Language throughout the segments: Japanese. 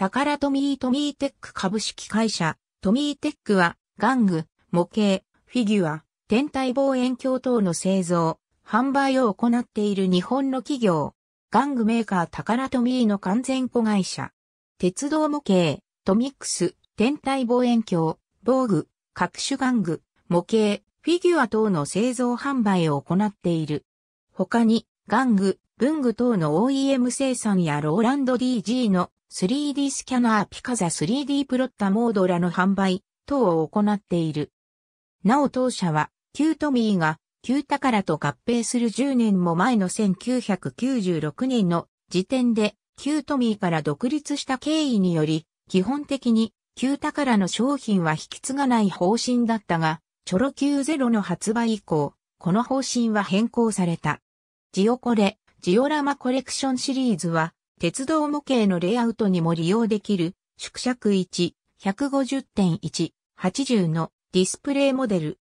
タカラトミートミーテック株式会社、トミーテックは、玩具、模型、フィギュア、天体望遠鏡等の製造、販売を行っている日本の企業、玩具メーカータカラトミーの完全子会社、鉄道模型、トミックス、天体望遠鏡、防具、各種玩具、模型、フィギュア等の製造販売を行っている。他に、玩具、文具等の OEM 生産やローランド DG の 3D スキャナーピカザ 3D プロッタモードらの販売等を行っている。なお当社は、キュートミーがキュータカラと合併する10年も前の1996年の時点でキュートミーから独立した経緯により、基本的にキュータカラの商品は引き継がない方針だったが、チョロ Q0 の発売以降、この方針は変更された。ジオコレ、ジオラマコレクションシリーズは、鉄道模型のレイアウトにも利用できる、縮尺1、150.1、80のディスプレイモデル。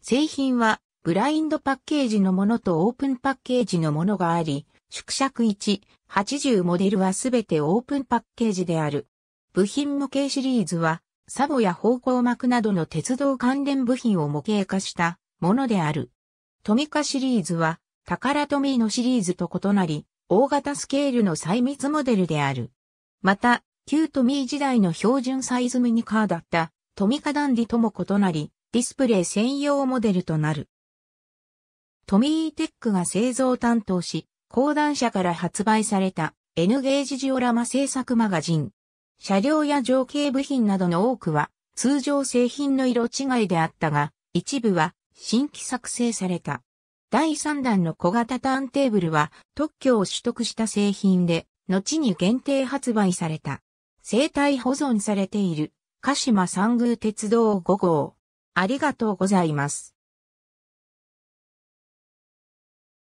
製品は、ブラインドパッケージのものとオープンパッケージのものがあり、縮尺1、80モデルはすべてオープンパッケージである。部品模型シリーズは、サボや方向膜などの鉄道関連部品を模型化したものである。トミカシリーズは、タカラトミーのシリーズと異なり、大型スケールの細密モデルである。また、旧トミー時代の標準サイズミニカーだったトミカダンディとも異なり、ディスプレイ専用モデルとなる。トミーテックが製造担当し、講談社から発売された N ゲージジオラマ制作マガジン。車両や情景部品などの多くは通常製品の色違いであったが、一部は新規作成された。第3弾の小型ターンテーブルは特許を取得した製品で、後に限定発売された。生体保存されている、鹿島三宮鉄道5号。ありがとうございます。